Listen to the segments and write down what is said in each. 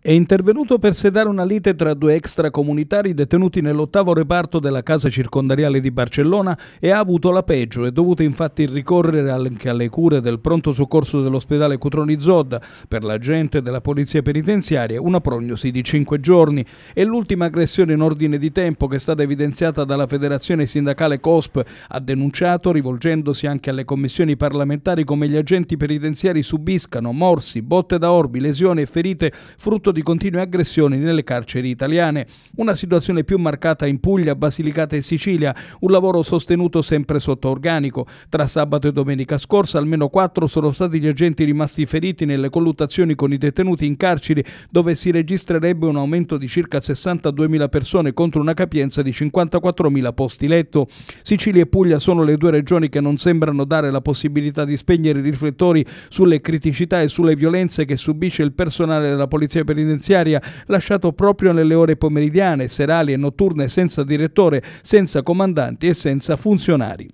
è intervenuto per sedare una lite tra due extracomunitari detenuti nell'ottavo reparto della casa circondariale di Barcellona e ha avuto la peggio, è dovuto infatti ricorrere anche alle cure del pronto soccorso dell'ospedale Cutroni Zodda per l'agente della polizia penitenziaria, una prognosi di cinque giorni e l'ultima aggressione in ordine di tempo che è stata evidenziata dalla federazione sindacale COSP ha denunciato, rivolgendosi anche alle commissioni parlamentari, come gli agenti penitenziari subiscano morsi, botte da orbi, lesioni e ferite frutto frutto di continue aggressioni nelle carceri italiane. Una situazione più marcata in Puglia, Basilicata e Sicilia, un lavoro sostenuto sempre sotto organico. Tra sabato e domenica scorsa almeno quattro sono stati gli agenti rimasti feriti nelle colluttazioni con i detenuti in carceri, dove si registrerebbe un aumento di circa 62.000 persone contro una capienza di 54.000 posti letto. Sicilia e Puglia sono le due regioni che non sembrano dare la possibilità di spegnere i riflettori sulle criticità e sulle violenze che subisce il personale della Polizia per penitenziaria lasciato proprio nelle ore pomeridiane, serali e notturne senza direttore, senza comandanti e senza funzionari.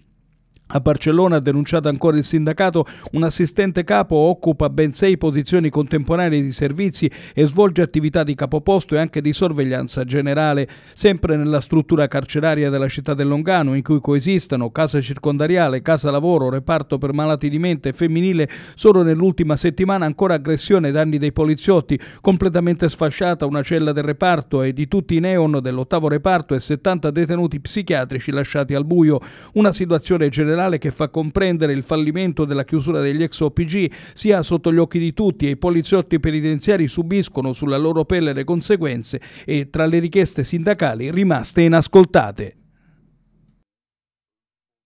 A Barcellona, ha denunciato ancora il sindacato, un assistente capo occupa ben sei posizioni contemporanee di servizi e svolge attività di capoposto e anche di sorveglianza generale, sempre nella struttura carceraria della città del Longano, in cui coesistono casa circondariale, casa lavoro, reparto per malati di mente e femminile, solo nell'ultima settimana ancora aggressione ai danni dei poliziotti, completamente sfasciata una cella del reparto e di tutti i neon dell'ottavo reparto e 70 detenuti psichiatrici lasciati al buio, una situazione generale generale che fa comprendere il fallimento della chiusura degli ex OPG sia sotto gli occhi di tutti e i poliziotti penitenziari subiscono sulla loro pelle le conseguenze e tra le richieste sindacali rimaste inascoltate.